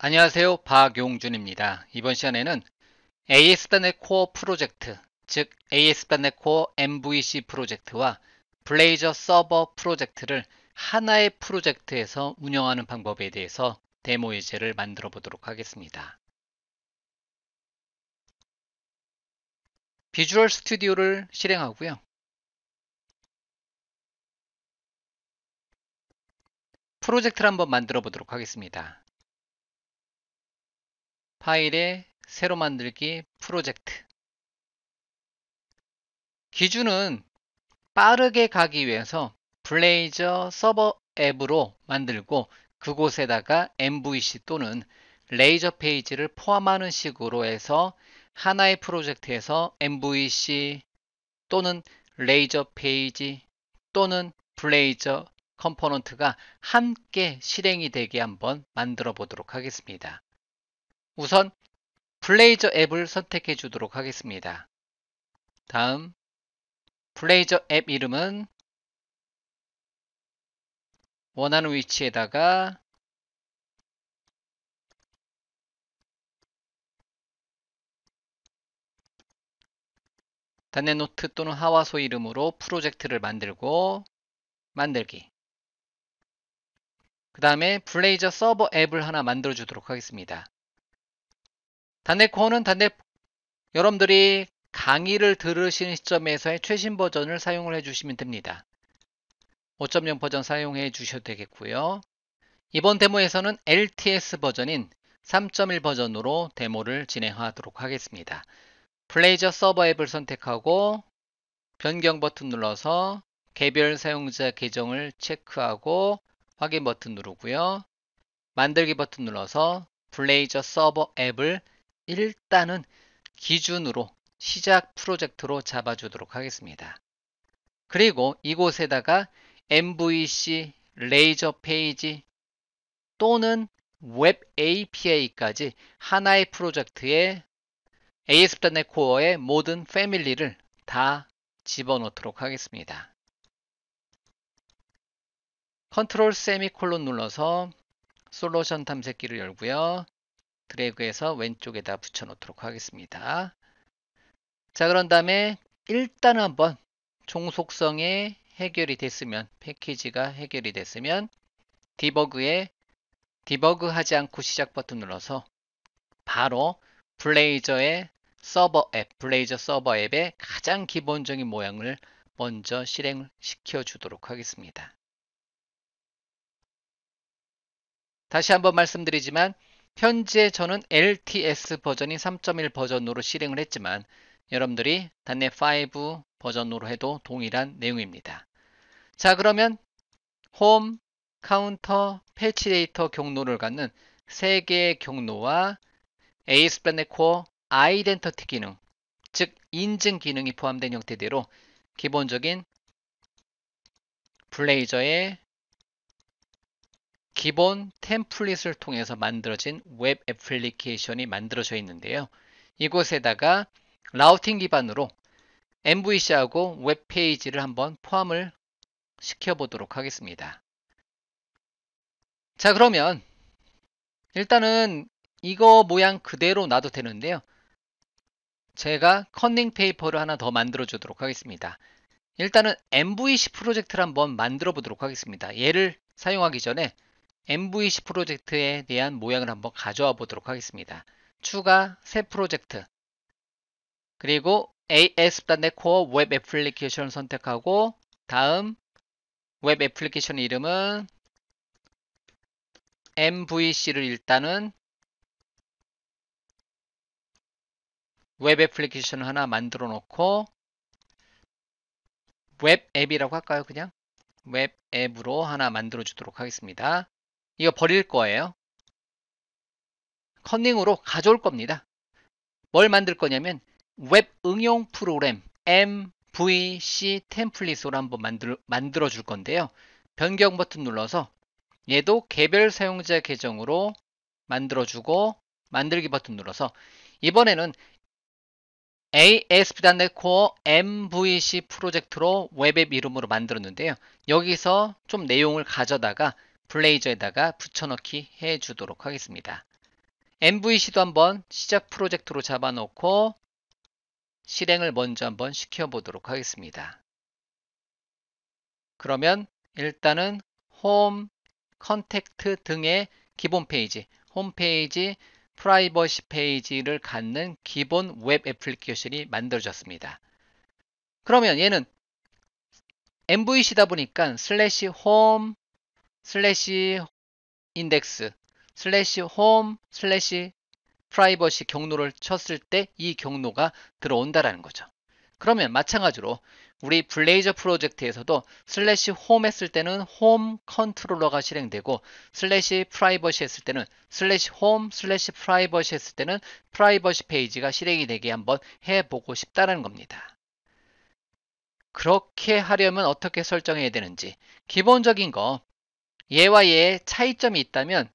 안녕하세요. 박용준입니다. 이번 시간에는 AS.NET Core 프로젝트, 즉 AS.NET Core MVC 프로젝트와 블레이저 서버 프로젝트를 하나의 프로젝트에서 운영하는 방법에 대해서 데모 예제를 만들어 보도록 하겠습니다. 비주얼 스튜디오를 실행하고요. 프로젝트를 한번 만들어 보도록 하겠습니다. 파일의 새로 만들기 프로젝트 기준은 빠르게 가기 위해서 블레이저 서버 앱으로 만들고 그곳에다가 MVC 또는 레이저 페이지를 포함하는 식으로 해서 하나의 프로젝트에서 MVC 또는 레이저 페이지 또는 블레이저 컴포넌트가 함께 실행이 되게 한번 만들어 보도록 하겠습니다. 우선 블레이저 앱을 선택해 주도록 하겠습니다. 다음 블레이저 앱 이름은 원하는 위치에다가 단내노트 또는 하와소 이름으로 프로젝트를 만들고 만들기 그 다음에 블레이저 서버 앱을 하나 만들어 주도록 하겠습니다. 단내코어는 단내 여러분들이 강의를 들으시는 시점에서의 최신 버전을 사용을 해주시면 됩니다. 5.0 버전 사용해 주셔도 되겠고요. 이번 데모에서는 LTS 버전인 3.1 버전으로 데모를 진행하도록 하겠습니다. 플레이저 서버 앱을 선택하고 변경 버튼 눌러서 개별 사용자 계정을 체크하고 확인 버튼 누르고요. 만들기 버튼 눌러서 플레이저 서버 앱을 일단은 기준으로 시작 프로젝트로 잡아주도록 하겠습니다. 그리고 이곳에다가 MVC, 레이저 페이지 또는 웹 API까지 하나의 프로젝트에 ASP.NET 코어의 모든 패밀리를 다 집어넣도록 하겠습니다. 컨트롤 세미콜론 눌러서 솔루션 탐색기를 열고요. 드래그해서 왼쪽에다 붙여놓도록 하겠습니다. 자 그런 다음에 일단 한번 종속성에 해결이 됐으면 패키지가 해결이 됐으면 디버그에 디버그 하지 않고 시작 버튼 눌러서 바로 블레이저의 서버 앱, 블레이저 서버 앱의 가장 기본적인 모양을 먼저 실행시켜 주도록 하겠습니다. 다시 한번 말씀드리지만 현재 저는 LTS 버전이3.1 버전으로 실행을 했지만 여러분들이 단내 5 버전으로 해도 동일한 내용입니다. 자 그러면 홈, 카운터, 패치 데이터 경로를 갖는 3개의 경로와 에이스 플래넷 코어 아이덴터티 기능 즉 인증 기능이 포함된 형태대로 기본적인 블레이저의 기본 템플릿을 통해서 만들어진 웹 애플리케이션이 만들어져 있는데요. 이곳에다가 라우팅 기반으로 MVC하고 웹페이지를 한번 포함을 시켜보도록 하겠습니다. 자 그러면 일단은 이거 모양 그대로 놔도 되는데요. 제가 컨닝 페이퍼를 하나 더 만들어 주도록 하겠습니다. 일단은 MVC 프로젝트를 한번 만들어 보도록 하겠습니다. 얘를 사용하기 전에 MVC 프로젝트에 대한 모양을 한번 가져와 보도록 하겠습니다. 추가 새 프로젝트 그리고 AS.NET Core 웹 애플리케이션을 선택하고 다음 웹 애플리케이션 이름은 MVC를 일단은 웹 애플리케이션 하나 만들어 놓고 웹 앱이라고 할까요? 그냥 웹 앱으로 하나 만들어 주도록 하겠습니다. 이거 버릴 거예요. 컨닝으로 가져올 겁니다. 뭘 만들 거냐면 웹 응용 프로그램 MVC 템플릿으로 한번 만들, 만들어 줄 건데요. 변경 버튼 눌러서 얘도 개별 사용자 계정으로 만들어주고 만들기 버튼 눌러서 이번에는 ASP.NET Core MVC 프로젝트로 웹앱 이름으로 만들었는데요. 여기서 좀 내용을 가져다가 블레이저에다가 붙여넣기 해주도록 하겠습니다. MVC도 한번 시작 프로젝트로 잡아놓고 실행을 먼저 한번 시켜보도록 하겠습니다. 그러면 일단은 홈, 컨택트 등의 기본 페이지, 홈페이지, 프라이버시 페이지를 갖는 기본 웹 애플리케이션이 만들어졌습니다. 그러면 얘는 MVC다 보니까 슬래시 홈 슬래시 인덱스 슬래시 홈 슬래시 프라이버시 경로를 쳤을 때 이 경로가 들어온다라는 거죠. 그러면 마찬가지로 우리 블레이저 프로젝트에서도 슬래시 홈 했을 때는 홈 컨트롤러가 실행되고 슬래시 프라이버시 했을 때는 슬래시 홈 슬래시 프라이버시 했을 때는 프라이버시 페이지가 실행이 되게 한번 해보고 싶다는 라 겁니다. 그렇게 하려면 어떻게 설정해야 되는지 기본적인 거 얘와 얘의 차이점이 있다면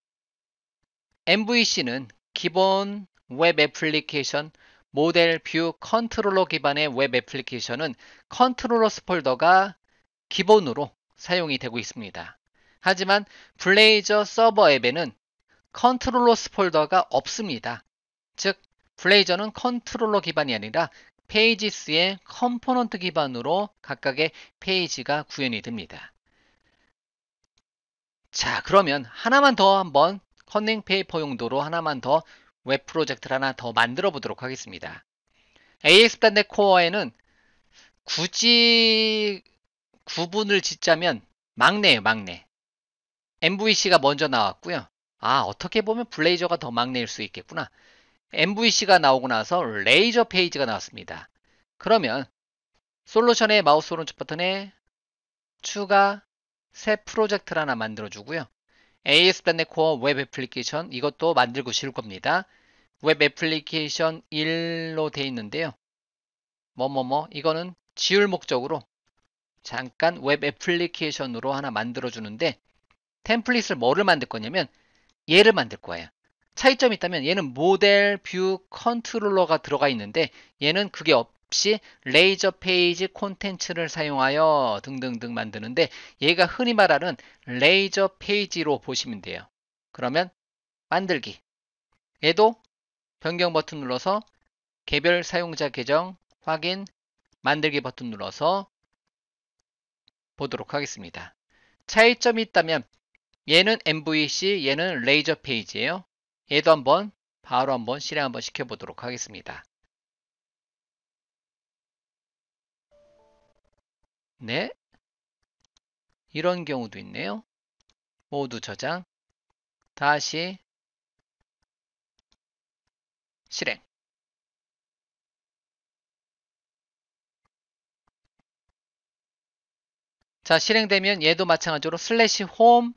MVC는 기본 웹 애플리케이션 모델 뷰 컨트롤러 기반의 웹 애플리케이션은 컨트롤러스 폴더가 기본으로 사용이 되고 있습니다. 하지만 블레이저 서버 앱에는 컨트롤러스 폴더가 없습니다. 즉 블레이저는 컨트롤러 기반이 아니라 페이지스의 컴포넌트 기반으로 각각의 페이지가 구현이 됩니다. 자 그러면 하나만 더 한번 컨닝 페이퍼 용도로 하나만 더 웹 프로젝트를 하나 더 만들어 보도록 하겠습니다. a x 단 e 코어에는 굳이 구분을 짓자면 막내예요 막내. MVC가 먼저 나왔고요. 아 어떻게 보면 블레이저가 더 막내일 수 있겠구나. MVC가 나오고 나서 레이저 페이지가 나왔습니다. 그러면 솔루션의 마우스 오른쪽 버튼에 추가 새 프로젝트를 하나 만들어주고요. AS 플랫넷 코어 웹 애플리케이션 이것도 만들고 싶을 겁니다. 웹 애플리케이션 1로 되어 있는데요. 뭐뭐뭐 뭐, 뭐, 이거는 지울 목적으로 잠깐 웹 애플리케이션으로 하나 만들어주는데 템플릿을 뭐를 만들 거냐면 얘를 만들 거예요. 차이점이 있다면 얘는 모델 뷰 컨트롤러가 들어가 있는데 얘는 그게 없, 없이 레이저 페이지 콘텐츠를 사용하여 등등등 만드는데 얘가 흔히 말하는 레이저 페이지로 보시면 돼요. 그러면 만들기 얘도 변경 버튼 눌러서 개별 사용자 계정 확인 만들기 버튼 눌러서 보도록 하겠습니다. 차이점이 있다면 얘는 MVC 얘는 레이저 페이지예요. 얘도 한번 바로 한번 실행 한번 시켜보도록 하겠습니다. 네. 이런 경우도 있네요. 모두 저장. 다시 실행. 자, 실행되면 얘도 마찬가지로 슬래시 홈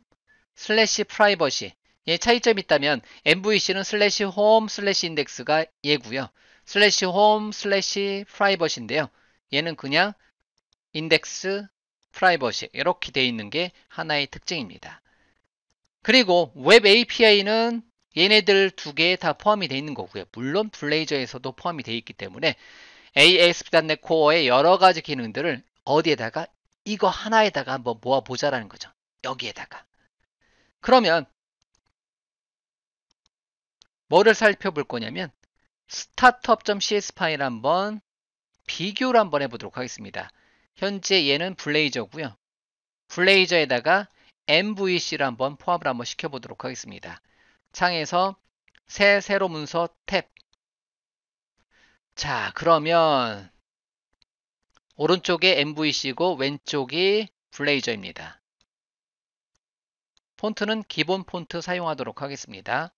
슬래시 프라이버시 얘 예, 차이점이 있다면 MVC는 슬래시 홈 슬래시 인덱스가 얘고요. 슬래시 홈 슬래시 프라이버시인데요. 얘는 그냥 인덱스, 프라이버시 이렇게 되어 있는 게 하나의 특징입니다. 그리고 웹 API는 얘네들 두개에다 포함이 되어 있는 거고요. 물론 블레이저에서도 포함이 되어 있기 때문에 ASP.NET c o 의 여러 가지 기능들을 어디에다가 이거 하나에다가 한번 모아보자라는 거죠. 여기에다가. 그러면 뭐를 살펴볼 거냐면 스타트업 t c s 파일 한번 비교를 한번 해보도록 하겠습니다. 현재 얘는 블레이저고요. 블레이저에다가 MVC를 한번 포함을 한번 시켜보도록 하겠습니다. 창에서 새 세로 문서 탭. 자, 그러면 오른쪽에 MVC고 왼쪽이 블레이저입니다. 폰트는 기본 폰트 사용하도록 하겠습니다.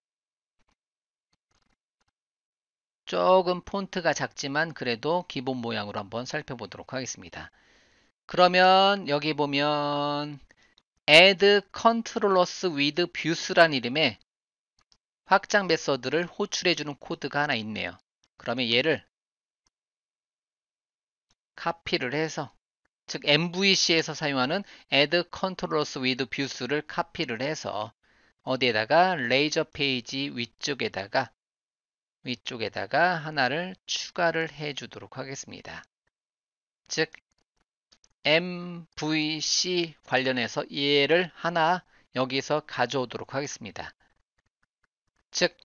조금 폰트가 작지만 그래도 기본 모양으로 한번 살펴보도록 하겠습니다. 그러면 여기 보면 add controllers with views란 이름의 확장 메서드를 호출해주는 코드가 하나 있네요. 그러면 얘를 카피를 해서 즉 MVC에서 사용하는 add controllers with views를 카피를 해서 어디에다가 레이저 페이지 위쪽에다가 위쪽에다가 하나를 추가를 해 주도록 하겠습니다. 즉 MVC 관련해서 예를 하나 여기서 가져오도록 하겠습니다. 즉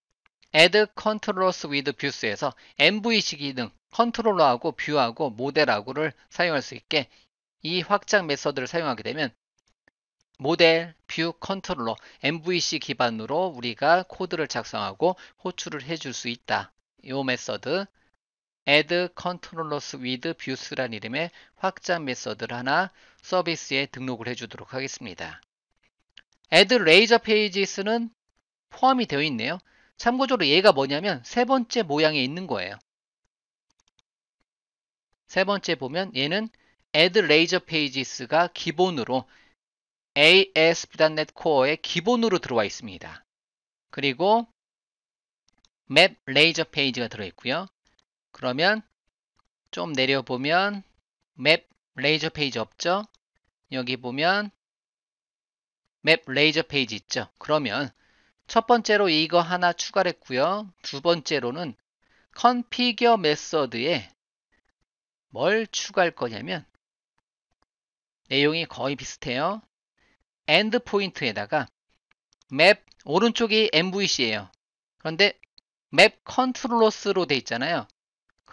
add controllers with views에서 MVC 기능 컨트롤러하고 뷰하고 모델하고를 사용할 수 있게 이 확장 메서드를 사용하게 되면 모델, 뷰, 컨트롤러, MVC 기반으로 우리가 코드를 작성하고 호출을 해줄 수 있다. 이 메서드 add controllers with views란 이름의 확장 메서드를 하나 서비스에 등록을 해주도록 하겠습니다. add laser pages는 포함이 되어 있네요. 참고적으로 얘가 뭐냐면 세 번째 모양에 있는 거예요. 세 번째 보면 얘는 add laser pages가 기본으로 ASP.NET Core의 기본으로 들어와 있습니다. 그리고 map l 맵 레이저 페이지가 들어있고요. 그러면 좀 내려보면 맵 레이저 페이지 없죠? 여기 보면 맵 레이저 페이지 있죠? 그러면 첫 번째로 이거 하나 추가를 했고요. 두 번째로는 컨피겨 메서드에 뭘 추가할 거냐면 내용이 거의 비슷해요. 엔드 포인트에다가 맵 오른쪽이 MVC예요. 그런데 맵 컨트롤러스로 돼 있잖아요.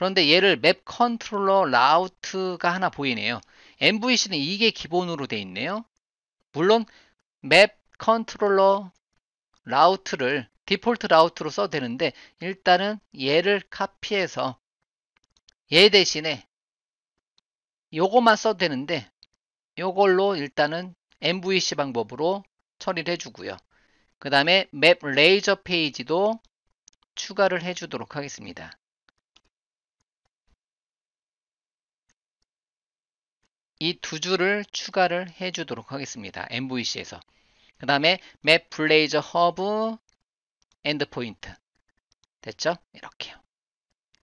그런데 얘를 맵 컨트롤러 라우트가 하나 보이네요. MVC는 이게 기본으로 돼 있네요. 물론 맵 컨트롤러 라우트를 디폴트 라우트로 써도 되는데 일단은 얘를 카피해서 얘 대신에 요거만 써도 되는데 요걸로 일단은 MVC 방법으로 처리를 해주고요. 그 다음에 맵 레이저 페이지도 추가를 해주도록 하겠습니다. 이두 줄을 추가를 해주도록 하겠습니다. MVC에서. 그 다음에 map blazer hub endpoint 됐죠? 이렇게요.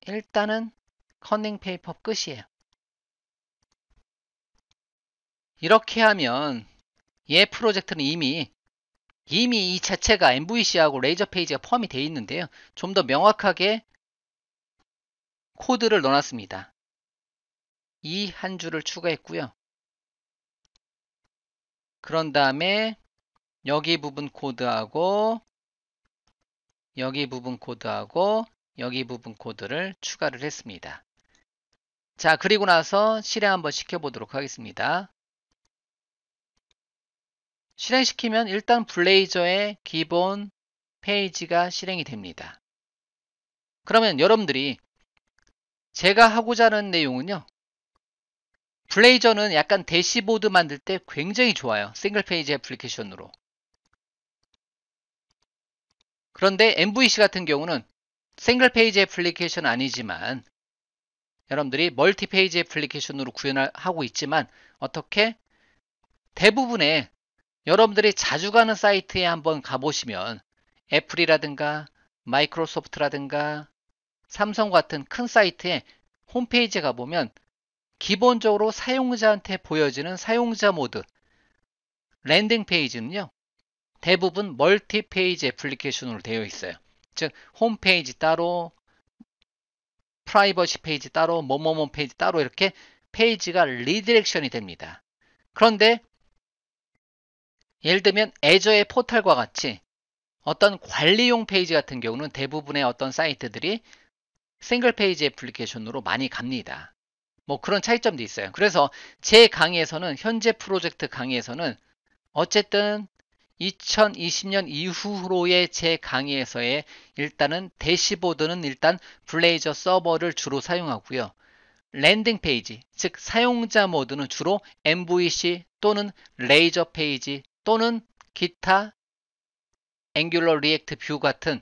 일단은 커닝 페이퍼 끝이에요. 이렇게 하면 얘 프로젝트는 이미 이미 이 자체가 MVC하고 레이저 페이지가 포함이 되어 있는데요. 좀 더 명확하게 코드를 넣어놨습니다. 이한 줄을 추가했고요. 그런 다음에 여기 부분 코드하고 여기 부분 코드하고 여기 부분 코드를 추가를 했습니다. 자 그리고 나서 실행 한번 시켜보도록 하겠습니다. 실행시키면 일단 블레이저의 기본 페이지가 실행이 됩니다. 그러면 여러분들이 제가 하고자 하는 내용은요. 블레이저는 약간 대시보드 만들 때 굉장히 좋아요. 싱글 페이지 애플리케이션으로. 그런데 MVC 같은 경우는 싱글 페이지 애플리케이션 아니지만 여러분들이 멀티 페이지 애플리케이션으로 구현하고 있지만 어떻게 대부분의 여러분들이 자주 가는 사이트에 한번 가보시면 애플이라든가 마이크로소프트라든가 삼성 같은 큰 사이트에 홈페이지에 가보면 기본적으로 사용자한테 보여지는 사용자 모드 랜딩 페이지는요 대부분 멀티 페이지 애플리케이션으로 되어 있어요 즉 홈페이지 따로 프라이버시 페이지 따로 뭐 뭐 뭐 페이지 따로 이렇게 페이지가 리디렉션이 됩니다 그런데 예를 들면 애저의 포털과 같이 어떤 관리용 페이지 같은 경우는 대부분의 어떤 사이트들이 싱글 페이지 애플리케이션으로 많이 갑니다 뭐 그런 차이점도 있어요. 그래서 제 강의에서는 현재 프로젝트 강의에서는 어쨌든 2020년 이후로의 제 강의에서의 일단은 대시보드는 일단 블레이저 서버를 주로 사용하고요. 랜딩 페이지, 즉 사용자 모드는 주로 MVC 또는 레이저 페이지 또는 기타 앵귤러 리액트 뷰 같은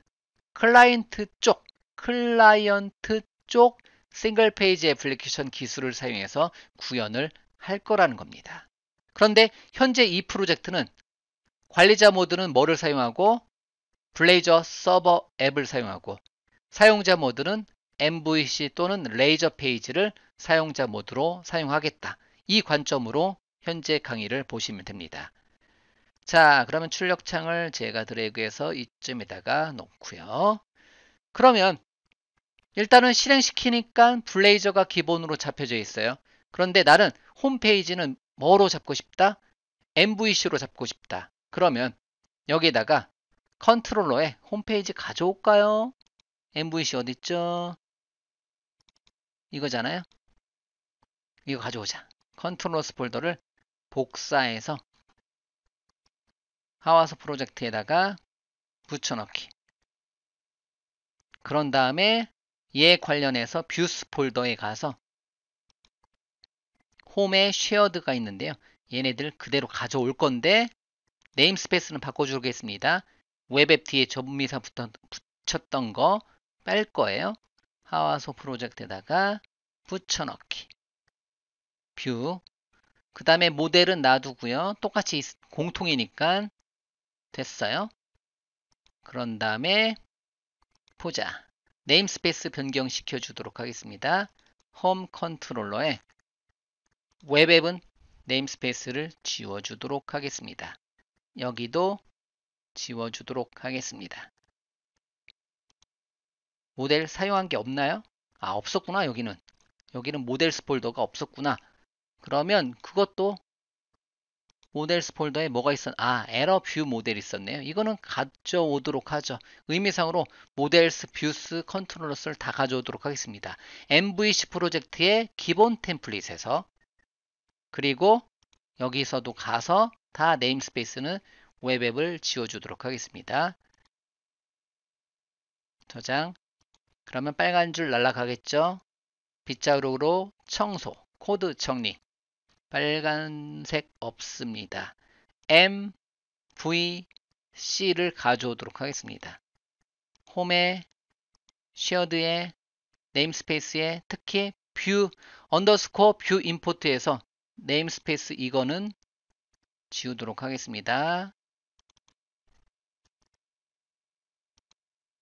클라이언트 쪽, 클라이언트 쪽 싱글 페이지 애플리케이션 기술을 사용해서 구현을 할 거라는 겁니다. 그런데 현재 이 프로젝트는 관리자 모드는 뭐를 사용하고 블레이저 서버 앱을 사용하고 사용자 모드는 MVC 또는 레이저 페이지를 사용자 모드로 사용하겠다. 이 관점으로 현재 강의를 보시면 됩니다. 자, 그러면 출력창을 제가 드래그해서 이쯤에다가 놓고요. 그러면 일단은 실행시키니까 블레이저가 기본으로 잡혀져 있어요. 그런데 나는 홈페이지는 뭐로 잡고 싶다? MVC로 잡고 싶다. 그러면 여기다가 컨트롤러에 홈페이지 가져올까요? MVC 어딨죠? 이거잖아요. 이거 가져오자. 컨트롤러스 폴더를 복사해서 하와서 프로젝트에다가 붙여넣기. 그런 다음에 얘 관련해서 뷰스 폴더에 가서 홈에 쉐어드가 있는데요. 얘네들 그대로 가져올 건데 네임스페이스는 바꿔주겠습니다. 웹앱 뒤에 접미사 붙였던 거 뺄 거예요. 하와소 프로젝트에다가 붙여넣기 뷰 그 다음에 모델은 놔두고요. 똑같이 공통이니까 됐어요. 그런 다음에 보자. 네임스페이스 변경시켜 주도록 하겠습니다. 홈 컨트롤러에 웹앱은 네임스페이스를 지워주도록 하겠습니다. 여기도 지워주도록 하겠습니다. 모델 사용한 게 없나요? 아 없었구나 여기는 여기는 모델스 폴더가 없었구나 그러면 그것도 모델스 폴더에 뭐가 있었나? 아, 에러 뷰 모델이 있었네요. 이거는 가져오도록 하죠. 의미상으로 모델스 뷰스 컨트롤러스를 다 가져오도록 하겠습니다. MVC 프로젝트의 기본 템플릿에서 그리고 여기서도 가서 다 네임스페이스는 웹앱을 지워주도록 하겠습니다. 저장 그러면 빨간 줄 날라가겠죠? 빗자루로 청소, 코드 정리 빨간색 없습니다. M, V, C를 가져오도록 하겠습니다. 홈에, 쉐어드에, 네임스페이스에 특히 뷰, 언더스코어 뷰 임포트에서 네임스페이스 이거는 지우도록 하겠습니다.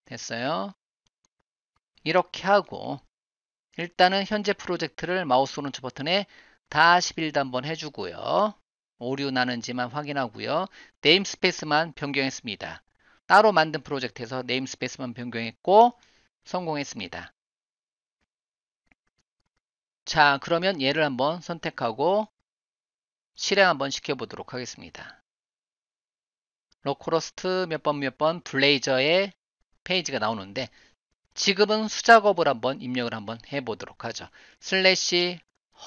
됐어요. 이렇게 하고 일단은 현재 프로젝트를 마우스 오른쪽 버튼에 다 11도 한번 해주고요. 오류 나는지만 확인하고요. 네임스페이스만 변경했습니다. 따로 만든 프로젝트에서 네임스페이스만 변경했고 성공했습니다. 자 그러면 얘를 한번 선택하고 실행 한번 시켜보도록 하겠습니다. 로코호스트몇 번 몇 번 블레이저의 페이지가 나오는데 지금은 수작업을 한번 입력을 한번 해보도록 하죠. 슬래시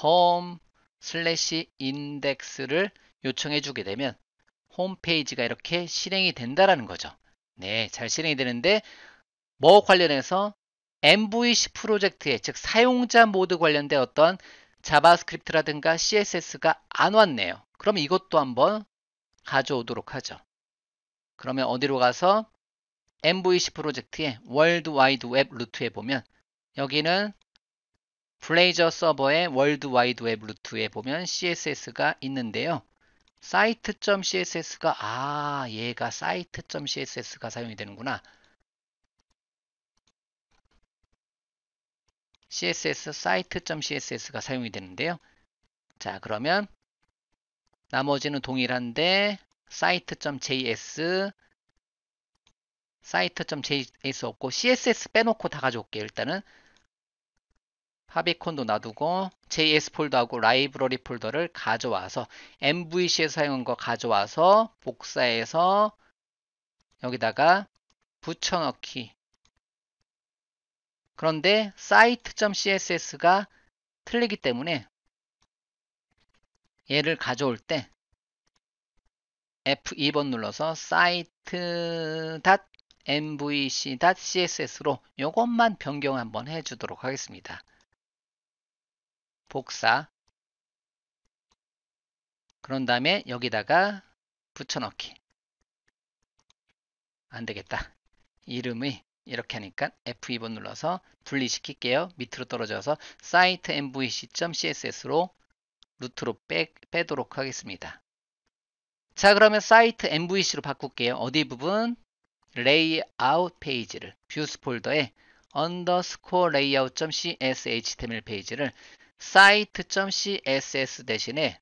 홈 슬래시 인덱스를 요청해 주게 되면 홈페이지가 이렇게 실행이 된다라는 거죠. 네, 잘 실행이 되는데 뭐 관련해서 MVC 프로젝트에즉 사용자 모드 관련된 어떤 자바스크립트라든가 CSS가 안 왔네요. 그럼 이것도 한번 가져오도록 하죠. 그러면 어디로 가서 MVC 프로젝트에 월드와이드 웹 루트에 보면 여기는 블레이저 서버의 월드 와이드 웹 루트에 보면 css가 있는데요. site.css가 아 얘가 site.css가 사용이 되는구나. css site.css가 사용이 되는데요. 자 그러면 나머지는 동일한데 site.js site.js 없고 css 빼놓고 다 가져올게요. 일단은 하비콘도 놔두고 JS 폴더하고 라이브러리 폴더를 가져와서 MVC에서 사용한 거 가져와서 복사해서 여기다가 붙여넣기 그런데 site.css가 틀리기 때문에 얘를 가져올 때 F2번 눌러서 site.mvc.css로 이것만 변경 한번 해주도록 하겠습니다. 복사 그런 다음에 여기다가 붙여넣기 안되겠다 이름이 이렇게 하니까 F2번 눌러서 분리시킬게요 밑으로 떨어져서 사이트 mvc.css로 루트로 빼, 빼도록 하겠습니다 자 그러면 사이트 mvc로 바꿀게요 어디 부분? 레이아웃 페이지를 뷰스 폴더에 언더스코어 레이아웃.csh 템일 페이지를 site.css 대신에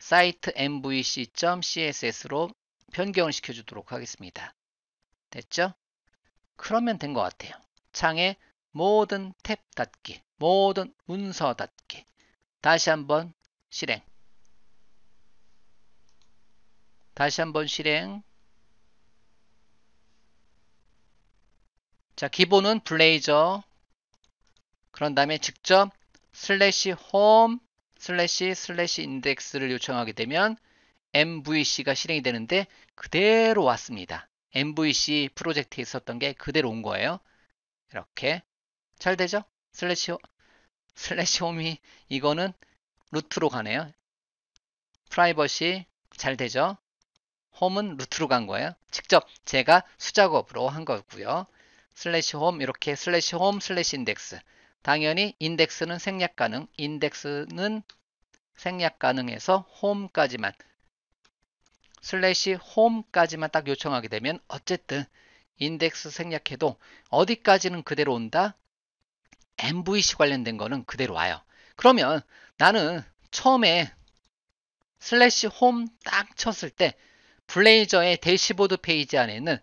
site.mvc.css로 변경을 시켜주도록 하겠습니다. 됐죠? 그러면 된 것 같아요. 창에 모든 탭 닫기, 모든 문서 닫기. 다시 한번 실행. 다시 한번 실행. 자, 기본은 블레이저. 그런 다음에 직접 슬래시 홈 슬래시 슬래시 인덱스를 요청하게 되면 MVC가 실행이 되는데 그대로 왔습니다. MVC 프로젝트에 있었던 게 그대로 온 거예요. 이렇게 잘 되죠? 슬래시 홈, 슬래시 홈이 이거는 루트로 가네요. 프라이버시 잘 되죠? 홈은 루트로 간 거예요. 직접 제가 수작업으로 한 거고요. 슬래시 홈 이렇게 슬래시 홈 슬래시 인덱스 당연히 인덱스는 생략 가능, 인덱스는 생략 가능해서 홈까지만 슬래시 홈까지만 딱 요청하게 되면 어쨌든 인덱스 생략해도 어디까지는 그대로 온다? MVC 관련된 거는 그대로 와요. 그러면 나는 처음에 슬래시 홈 딱 쳤을 때 블레이저의 대시보드 페이지 안에는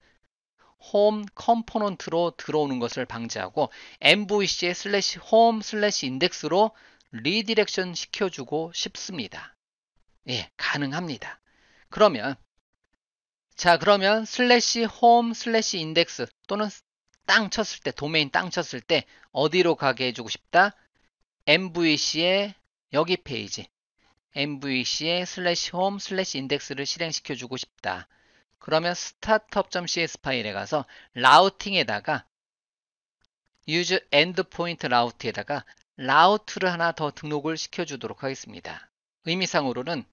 홈 컴포넌트로 들어오는 것을 방지하고 MVC의 슬래시 홈 슬래시 인덱스로 리디렉션 시켜주고 싶습니다. 예, 가능합니다. 그러면 자 그러면 슬래시 홈 슬래시 인덱스 또는 땅 쳤을 때 도메인 땅 쳤을 때 어디로 가게 해주고 싶다? MVC의 여기 페이지 MVC의 슬래시 홈 슬래시 인덱스를 실행시켜주고 싶다. 그러면 startup.cs 파일에 가서 라우팅에다가 use endpoint route에다가 라우트를 하나 더 등록을 시켜주도록 하겠습니다. 의미상으로는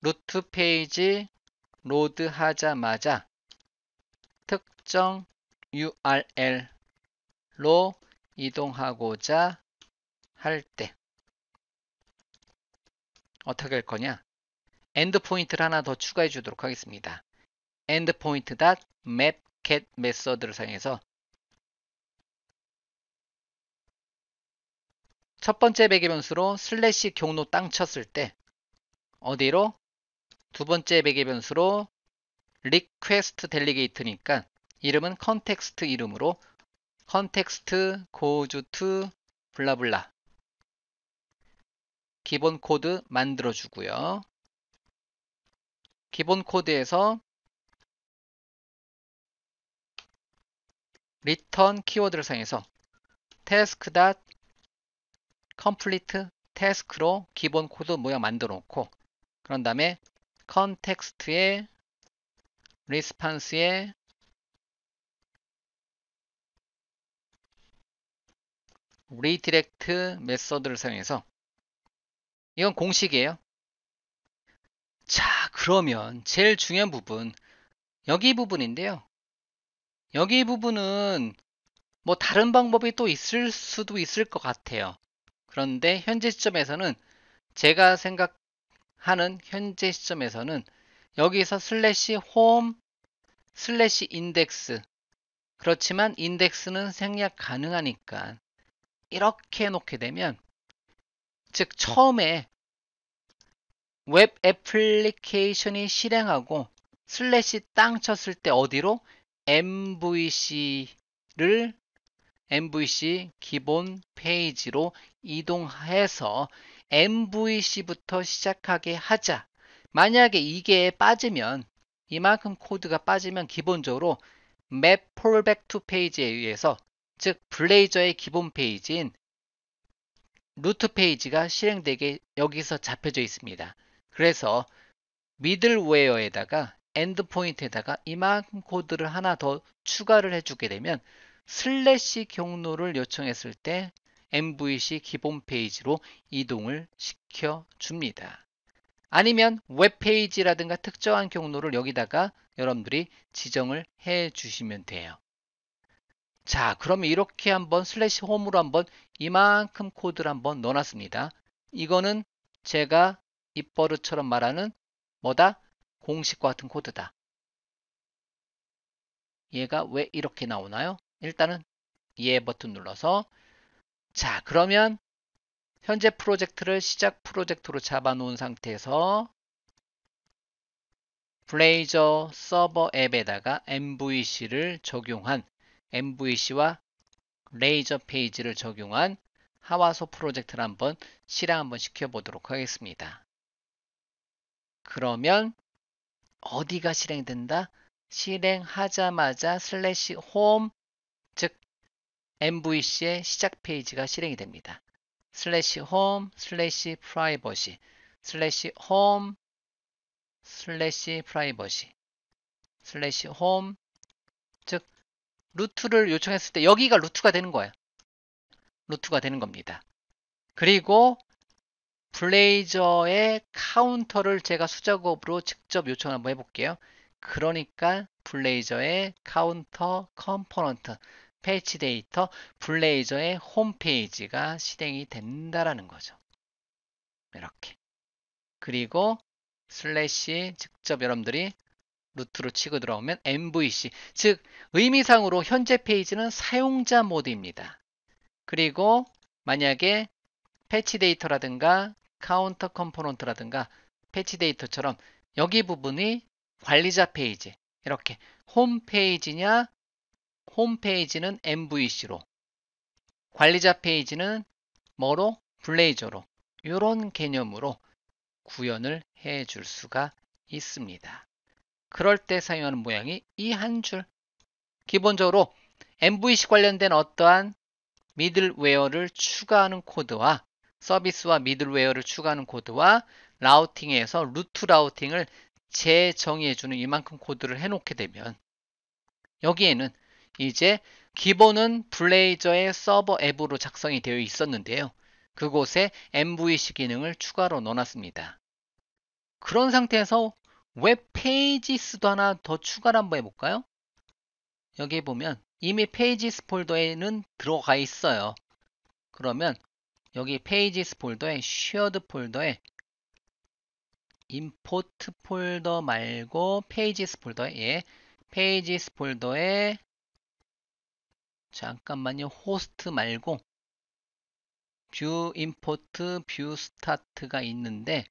루트 페이지 로드 하자마자 특정 URL로 이동하고자 할 때 어떻게 할 거냐? 엔드 포인트를 하나 더 추가해 주도록 하겠습니다. 엔드 포인트 닷 map get 메서드를 사용해서 첫 번째 배계 변수로 슬래시 경로 땅 쳤을 때 어디로 두 번째 배계 변수로 request delegate니까 이름은 컨텍스트 이름으로 컨텍스트 goes to 블라블라 기본 코드 만들어 주고요. 기본 코드에서 return 키워드를 사용해서 task.complete task로 기본 코드 모양 만들어 놓고 그런 다음에 context에 response에 redirect 메서드를 사용해서 이건 공식이에요. 자, 그러면 제일 중요한 부분, 여기 부분인데요. 여기 부분은 뭐 다른 방법이 또 있을 수도 있을 것 같아요. 그런데 현재 시점에서는 제가 생각하는 현재 시점에서는 여기서 슬래시 홈 슬래시 인덱스 그렇지만 인덱스는 생략 가능하니까 이렇게 놓게 되면 즉 처음에 웹 애플리케이션이 실행하고 슬래시 땅 쳤을 때 어디로? MVC를 MVC 기본 페이지로 이동해서 MVC부터 시작하게 하자. 만약에 이게 빠지면 이만큼 코드가 빠지면 기본적으로 map f a l l b c to 페이지에 의해서 즉 블레이저의 기본 페이지인 루트 페이지가 실행되게 여기서 잡혀져 있습니다. 그래서 미들웨어에다가 엔드포인트에다가 이만큼 코드를 하나 더 추가를 해주게 되면 슬래시 경로를 요청했을 때 MVC 기본 페이지로 이동을 시켜줍니다. 아니면 웹페이지라든가 특정한 경로를 여기다가 여러분들이 지정을 해 주시면 돼요. 자, 그럼 이렇게 한번 슬래시 홈으로 한번 이만큼 코드를 한번 넣어놨습니다. 이거는 제가 입버릇처럼 말하는 뭐다? 공식과 같은 코드다. 얘가 왜 이렇게 나오나요? 일단은 예 버튼 눌러서 자 그러면 현재 프로젝트를 시작 프로젝트로 잡아놓은 상태에서 블레이저 서버 앱에다가 MVC를 적용한 MVC와 레이저 페이지를 적용한 하와소 프로젝트를 한번 실행 한번 시켜보도록 하겠습니다. 그러면 어디가 실행된다? 실행하자마자 슬래시 홈, 즉 MVC의 시작 페이지가 실행이 됩니다. 슬래시 홈, 슬래시 프라이버시, 슬래시 홈, 슬래시 프라이버시, 슬래시 홈, 즉 루트를 요청했을 때 여기가 루트가 되는 거예요. 루트가 되는 겁니다. 그리고 블레이저의 카운터를 제가 수작업으로 직접 요청 한번 해볼게요. 그러니까 블레이저의 카운터 컴포넌트 패치 데이터 블레이저의 홈페이지가 실행이 된다라는 거죠. 이렇게. 그리고 슬래시 직접 여러분들이 루트로 치고 들어오면 MVC 즉 의미상으로 현재 페이지는 사용자 모드입니다. 그리고 만약에 패치 데이터라든가 카운터 컴포넌트라든가 패치 데이터처럼 여기 부분이 관리자 페이지 이렇게 홈페이지냐 홈페이지는 MVC로 관리자 페이지는 뭐로? 블레이저로 이런 개념으로 구현을 해 줄 수가 있습니다. 그럴 때 사용하는 모양이 이 한 줄. 기본적으로 MVC 관련된 어떠한 미들웨어를 추가하는 코드와 서비스와 미들웨어를 추가하는 코드와 라우팅에서 루트 라우팅을 재정의해주는 이만큼 코드를 해놓게 되면 여기에는 이제 기본은 블레이저의 서버 앱으로 작성이 되어 있었는데요. 그곳에 MVC 기능을 추가로 넣어놨습니다. 그런 상태에서 웹 페이지스도 하나 더 추가를 한번 해볼까요? 여기 에 보면 이미 페이지스 폴더에는 들어가 있어요. 그러면 여기 페이지스 폴더에 쉐어드 폴더에 임포트 폴더 말고 페이지스 폴더에 예. 페이지스 폴더에 잠깐만요. 호스트 말고 뷰 임포트 뷰 스타트가 있는데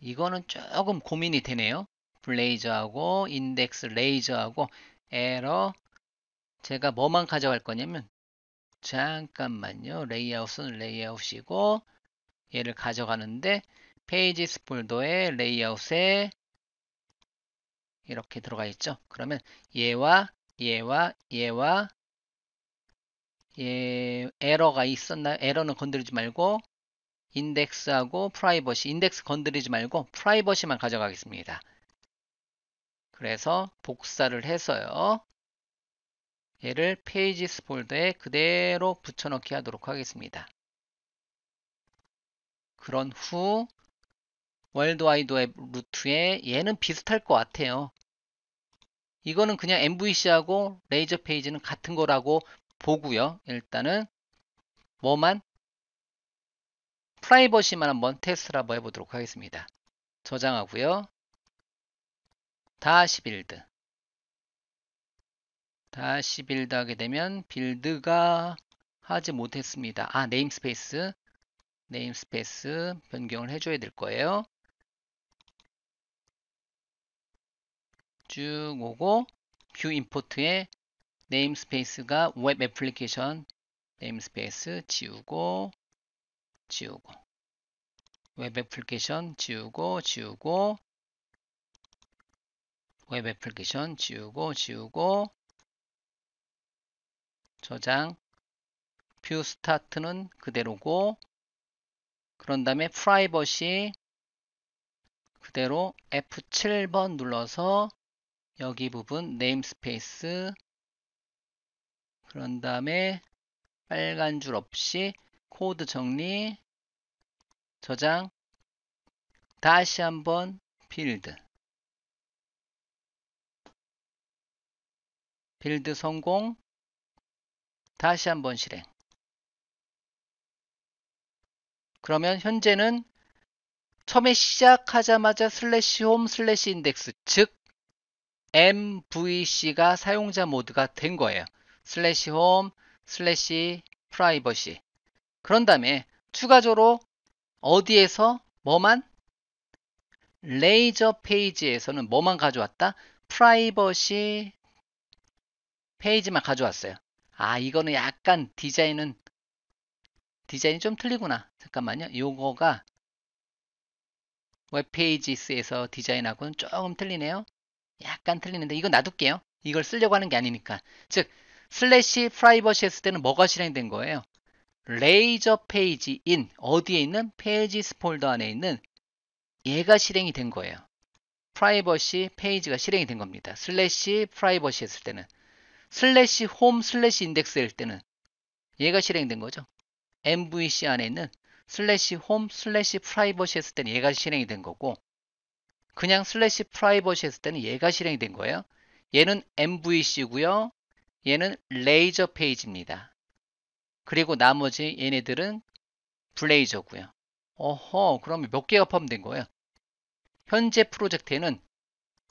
이거는 조금 고민이 되네요. 블레이저하고 인덱스 레이저하고 에러 제가 뭐만 가져갈 거냐면 잠깐만요. 레이아웃은 레이아웃이고 얘를 가져가는데 페이지스 폴더에 레이아웃에 이렇게 들어가 있죠. 그러면 얘와 얘와 얘와 얘 에러가 있었나 에러는 건드리지 말고 인덱스하고 프라이버시 인덱스 건드리지 말고 프라이버시만 가져가겠습니다. 그래서 복사를 해서요. 얘를 페이지스 폴더에 그대로 붙여넣기 하도록 하겠습니다. 그런 후 월드와이드웹 루트에 얘는 비슷할 것 같아요. 이거는 그냥 MVC하고 레이저 페이지는 같은 거라고 보고요. 일단은 뭐만 프라이버시만 한번 테스트를 한번 해보도록 하겠습니다. 저장하고요. 다시 빌드 다시 빌드 하게 되면 빌드가 하지 못했습니다. 아, 네임스페이스. 네임스페이스 변경을 해줘야 될 거예요. 쭉 오고 뷰 임포트에 네임스페이스가 웹 애플리케이션 네임스페이스 지우고 지우고 웹 애플리케이션 지우고 지우고 웹 애플리케이션 지우고 지우고 저장 뷰 스타트는 그대로고 그런 다음에 프라이버시 그대로 F7번 눌러서 여기 부분 네임스페이스 그런 다음에 빨간 줄 없이 코드 정리 저장 다시 한번 빌드 빌드 성공 다시 한번 실행. 그러면 현재는 처음에 시작하자마자 슬래시 홈 슬래시 인덱스 즉 MVC가 사용자 모드가 된 거예요. 슬래시 홈 슬래시 프라이버시 그런 다음에 추가적으로 어디에서 뭐만 레이저 페이지에서는 뭐만 가져왔다? 프라이버시 페이지만 가져왔어요. 아 이거는 약간 디자인은 디자인이 좀 틀리구나 잠깐만요 요거가 웹페이지스에서 디자인하고는 조금 틀리네요 약간 틀리는데 이거 놔둘게요 이걸 쓰려고 하는 게 아니니까 즉 슬래시 프라이버시 했을 때는 뭐가 실행된 거예요 레이저 페이지 인 어디에 있는 페이지스 폴더 안에 있는 얘가 실행이 된 거예요 프라이버시 페이지가 실행이 된 겁니다 슬래시 프라이버시 했을 때는 슬래시 홈 슬래시 인덱스일 때는 얘가 실행된 거죠. MVC 안에 있는 슬래시 홈 슬래시 프라이버시 했을 때는 얘가 실행이 된 거고 그냥 슬래시 프라이버시 했을 때는 얘가 실행이 된 거예요. 얘는 MVC고요. 얘는 레이저 페이지입니다. 그리고 나머지 얘네들은 블레이저고요. 어허 그럼몇 개가 포함된 거예요? 현재 프로젝트에는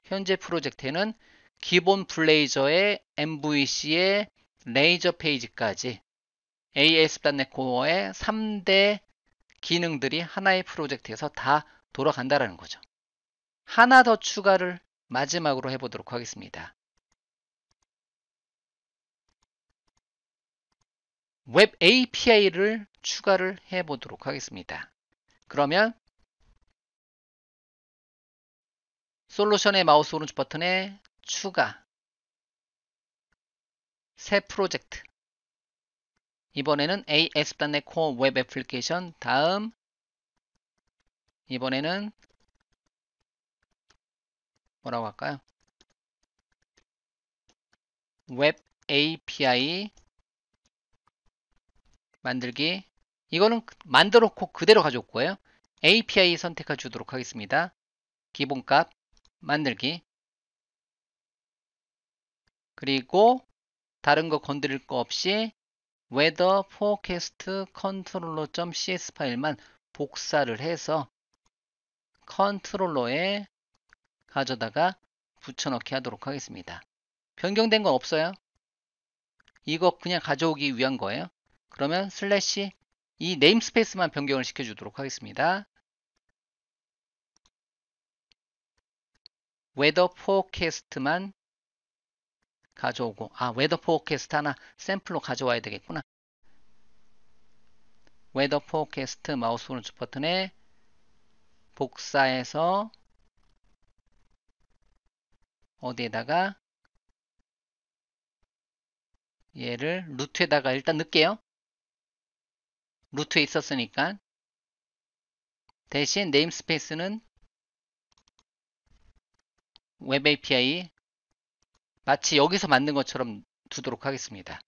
현재 프로젝트에는 기본 블레이저의 MVC의 레이저 페이지까지 AS.NET 코어의 3대 기능들이 하나의 프로젝트에서 다 돌아간다라는 거죠. 하나 더 추가를 마지막으로 해보도록 하겠습니다. 웹 API를 추가를 해보도록 하겠습니다. 그러면 솔루션의 마우스 오른쪽 버튼에 추가 새 프로젝트 이번에는 AS.NET Core 웹 애플리케이션 다음 이번에는 뭐라고 할까요? 웹 API 만들기 이거는 만들어 놓고 그대로 가져올 거예요. API 선택해 주도록 하겠습니다. 기본값 만들기 그리고 다른 거 건드릴 거 없이 weather forecast controller.cs 파일만 복사를 해서 컨트롤러에 가져다가 붙여넣기 하도록 하겠습니다. 변경된 건 없어요. 이거 그냥 가져오기 위한 거예요. 그러면 슬래시 이 네임스페이스만 변경을 시켜주도록 하겠습니다. weather forecast만 가져오고 아 웨더 포캐스트 하나 샘플로 가져와야 되겠구나 웨더 포캐스트 마우스 오른쪽 버튼에 복사해서 어디에다가 얘를 루트에다가 일단 넣을게요 루트에 있었으니까 대신 네임스페이스는 웹 API 마치 여기서 만든 것처럼 두도록 하겠습니다.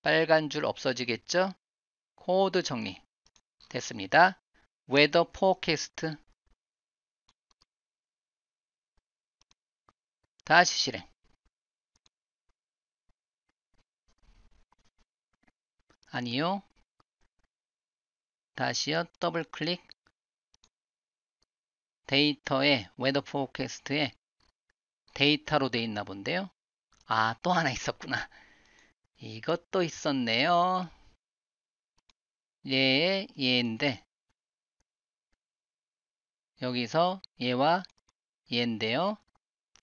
빨간 줄 없어지겠죠? 코드 정리 됐습니다. weather forecast 다시 실행 아니요 다시요 더블 클릭 데이터에 웨더 포캐스트에 데이터로 돼 있나 본데요 아, 또 하나 있었구나. 이것도 있었네요. 얘의 얘인데 여기서 얘와 얘인데요.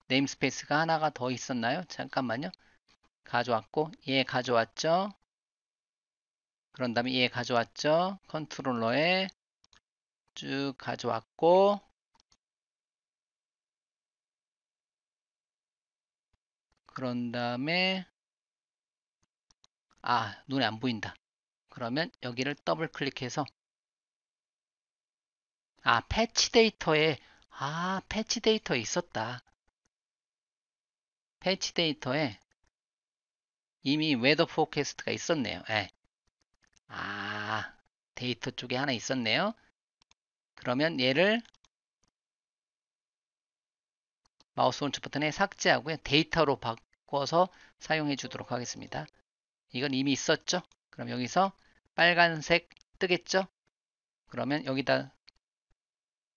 네임스페이스가 하나가 더 있었나요? 잠깐만요. 가져왔고 얘 가져왔죠. 그런 다음에 얘 가져왔죠. 컨트롤러에 쭉 가져왔고 그런 다음에 아 눈에 안 보인다 그러면 여기를 더블 클릭해서 아 패치 데이터에 아 패치 데이터 있었다 패치 데이터에 이미 웨더 포캐스트가 있었네요 예. 아 데이터 쪽에 하나 있었네요 그러면 얘를 마우스 오른 버튼에 삭제하고요 예, 데이터로 바, 바꿔서 사용해 주도록 하겠습니다. 이건 이미 있었죠? 그럼 여기서 빨간색 뜨겠죠? 그러면 여기다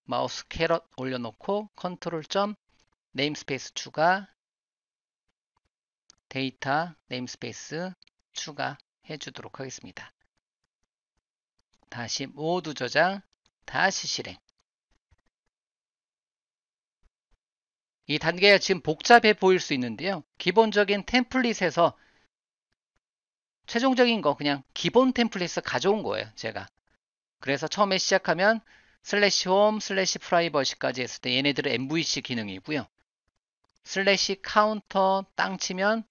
마우스 캐럿 올려놓고 컨트롤 점 네임스페이스 추가 데이터 네임스페이스 추가해 주도록 하겠습니다. 다시 모두 저장 다시 실행 이 단계가 지금 복잡해 보일 수 있는데요. 기본적인 템플릿에서 최종적인 거 그냥 기본 템플릿에서 가져온 거예요. 제가. 그래서 처음에 시작하면 슬래시 홈, 슬래시 프라이버시까지 했을 때 얘네들은 MVC 기능이고요. 슬래시 카운터 땅 치면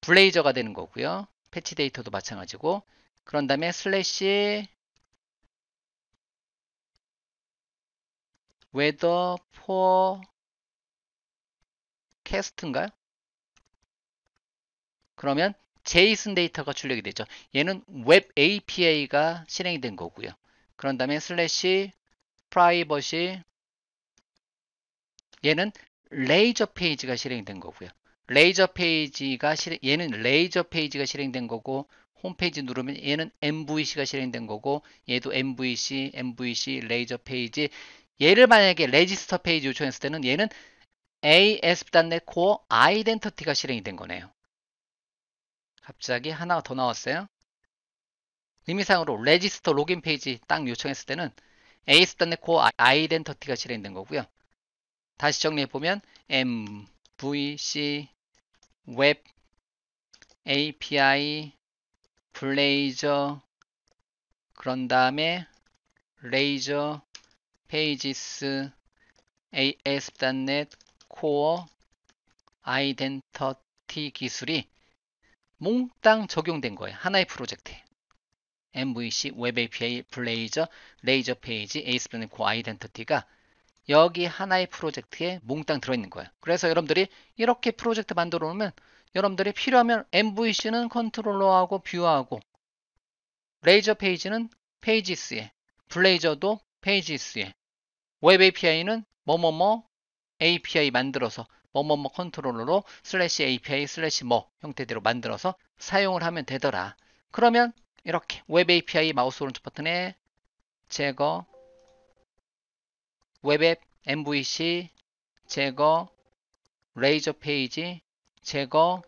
블레이저가 되는 거고요. 패치 데이터도 마찬가지고 그런 다음에 슬래시 웨더 포 캐스트인가요? 그러면 JSON 데이터가 출력이 되죠. 얘는 웹 API가 실행이 된 거고요. 그런 다음에 슬래시 프라이버시 얘는 레이저 페이지가 실행된 이 거고요. 레이저 페이지가 실행, 얘는 레이저 페이지가 실행된 거고 홈페이지 누르면 얘는 MVC가 실행된 거고 얘도 MVC, MVC, 레이저 페이지 얘를 만약에 레지스터 페이지 요청했을 때는 얘는 ASP.NET Core Identity가 실행이 된 거네요. 갑자기 하나가 더 나왔어요. 의미상으로 레지스터 로긴 페이지 딱 요청했을 때는 ASP.NET Core Identity가 실행된 거고요. 다시 정리해보면 MVC Web API l a 레이 r 그런 다음에 레이저 페이지스 ASP.NET 코어 아이덴터티 기술이 몽땅 적용된 거예요. 하나의 프로젝트에. MVC, Web API, Blazor, 블레이저, a 이저 페이지, 에이스 e 랜의고 아이덴티티가 여기 하나의 프로젝트에 몽땅 들어있는 거예요. 그래서 여러분들이 이렇게 프로젝트 만들어 놓으면 여러분들이 필요하면 MVC는 컨트롤러하고 뷰하고 레이저 페이지는 페이지스에 블레이저도 페이지스에 웹 API는 뭐뭐뭐 API 만들어서 뭐뭐뭐 컨트롤러로 슬래시 API 슬래시 뭐 형태대로 만들어서 사용을 하면 되더라. 그러면 이렇게 웹 API 마우스 오른쪽 버튼에 제거 웹 앱 MVC 제거 레이저 페이지 제거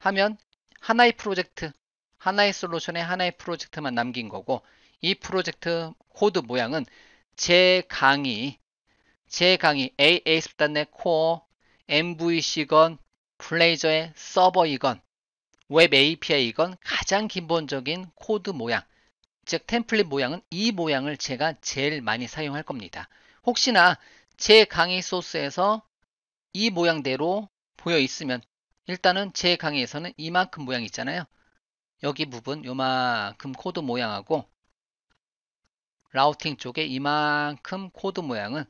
하면 하나의 프로젝트 하나의 솔루션에 하나의 프로젝트만 남긴 거고 이 프로젝트 코드 모양은 제 강의 제 강의 a a 습단의 코어, Core MVC건 플레이저의 서버이건 웹 API이건 가장 기본적인 코드 모양 즉 템플릿 모양은 이 모양을 제가 제일 많이 사용할 겁니다. 혹시나 제 강의 소스에서 이 모양대로 보여 있으면 일단은 제 강의에서는 이만큼 모양 있잖아요. 여기 부분 요만큼 코드 모양하고 라우팅 쪽에 이만큼 코드 모양은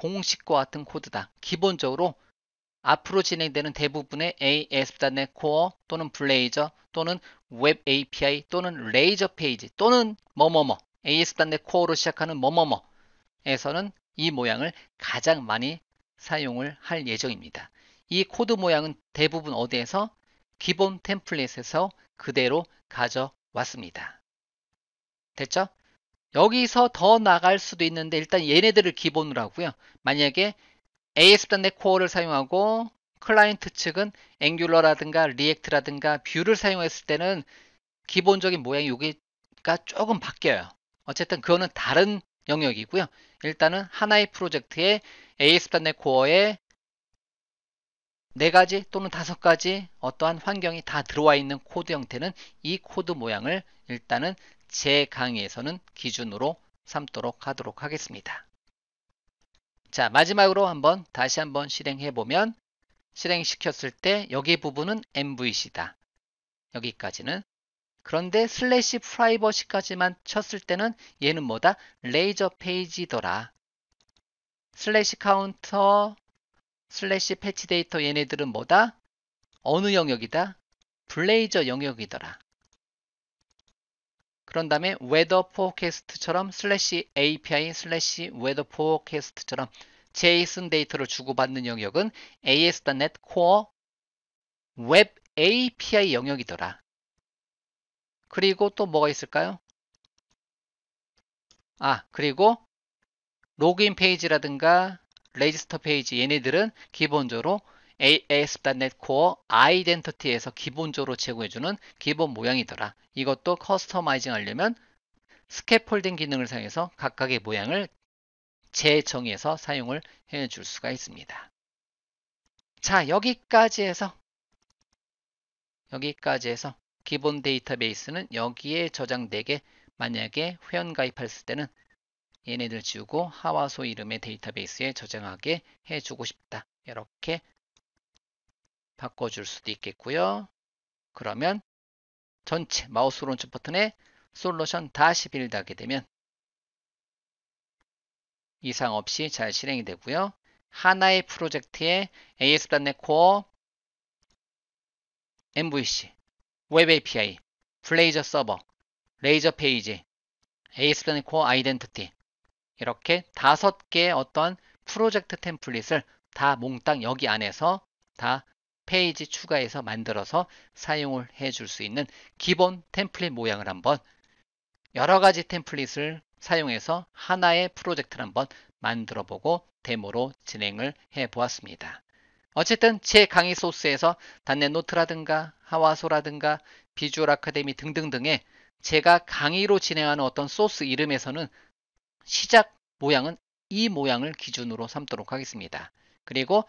공식과 같은 코드다. 기본적으로 앞으로 진행되는 대부분의 ASP.NET Core 또는 블레이저 또는 웹 API 또는 레이저 페이지 또는 뭐뭐뭐 ASP.NET Core로 시작하는 뭐뭐뭐에서는 이 모양을 가장 많이 사용을 할 예정입니다. 이 코드 모양은 대부분 어디에서 기본 템플릿에서 그대로 가져왔습니다. 됐죠? 여기서 더 나갈 수도 있는데 일단 얘네들을 기본으로 하고요. 만약에 ASP.NET 코어를 사용하고 클라이언트 측은 앵귤러라든가 리액트라든가 뷰를 사용했을 때는 기본적인 모양이 여기가 조금 바뀌어요. 어쨌든 그거는 다른 영역이고요. 일단은 하나의 프로젝트에 ASP.NET 코어에 네 가지 또는 다섯 가지 어떠한 환경이 다 들어와 있는 코드 형태는 이 코드 모양을 일단은 제 강의에서는 기준으로 삼도록 하도록 하겠습니다. 자, 마지막으로 한번 다시 한번 실행해 보면 실행시켰을 때 여기 부분은 MVC다. 여기까지는 그런데 슬래시 프라이버시까지만 쳤을 때는 얘는 뭐다? 레이저 페이지더라. 슬래시 카운터, 슬래시 패치 데이터 얘네들은 뭐다? 어느 영역이다? 블레이저 영역이더라. 그런 다음에 weather forecast처럼 슬래시 API 슬래시 s h weather forecast처럼 JSON 데이터를 주고받는 영역은 AS.NET Core Web API 영역이더라. 그리고 또 뭐가 있을까요? 아, 그리고 로그인 페이지라든가 레지스터 페이지 얘네들은 기본적으로 ASP.NET Core Identity에서 기본적으로 제공해주는 기본 모양이더라. 이것도 커스터마이징 하려면 스캐폴딩 기능을 사용해서 각각의 모양을 재정의해서 사용을 해줄 수가 있습니다. 자, 여기까지 해서 여기까지 해서 기본 데이터베이스는 여기에 저장되게 네 만약에 회원 가입했을 때는 얘네들 지우고 하와소 이름의 데이터베이스에 저장하게 해주고 싶다. 이렇게 바꿔줄 수도 있겠고요. 그러면 전체 마우스 오른쪽 버튼에 솔루션 다시 빌드 하게 되면 이상 없이 잘 실행이 되고요. 하나의 프로젝트에 AS.NET Core MVC, Web API, l 블레이저 서버, 레이저 페이지, AS.NET Core 아이덴티티 이렇게 다섯 개의 어떤 프로젝트 템플릿을 다 몽땅 여기 안에서 다 페이지 추가해서 만들어서 사용을 해줄 수 있는 기본 템플릿 모양을 한번 여러 가지 템플릿을 사용해서 하나의 프로젝트를 한번 만들어 보고 데모로 진행을 해 보았습니다. 어쨌든 제 강의 소스에서 단넷노트라든가 하와소라든가 비주얼 아카데미 등등등의 제가 강의로 진행하는 어떤 소스 이름에서는 시작 모양은 이 모양을 기준으로 삼도록 하겠습니다. 그리고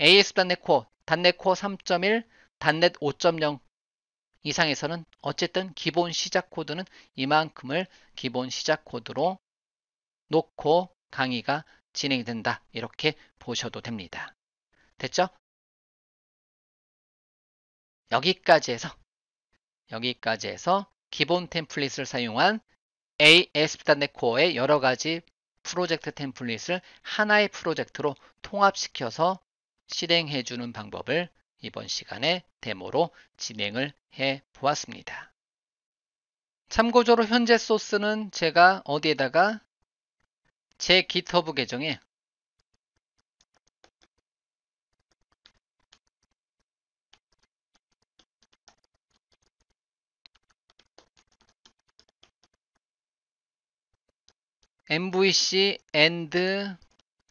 AS 단넷 코어, 단넷 코어 3.1, 단넷 5.0 이상에서는 어쨌든 기본 시작 코드는 이만큼을 기본 시작 코드로 놓고 강의가 진행이 된다. 이렇게 보셔도 됩니다. 됐죠? 여기까지 해서 여기까지 해서 기본 템플릿을 사용한 ASP.NET Core의 여러 가지 프로젝트 템플릿을 하나의 프로젝트로 통합시켜서 실행해 주는 방법을 이번 시간에 데모로 진행을 해 보았습니다. 참고적으로 현재 소스는 제가 어디에다가 제 GitHub 계정에 MVC and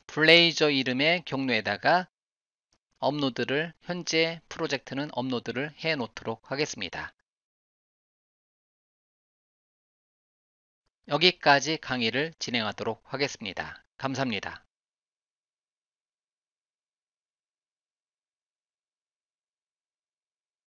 블레이저 이름의 경로에다가 업로드를 현재 프로젝트는 업로드를 해 놓도록 하겠습니다. 여기까지 강의를 진행하도록 하겠습니다. 감사합니다.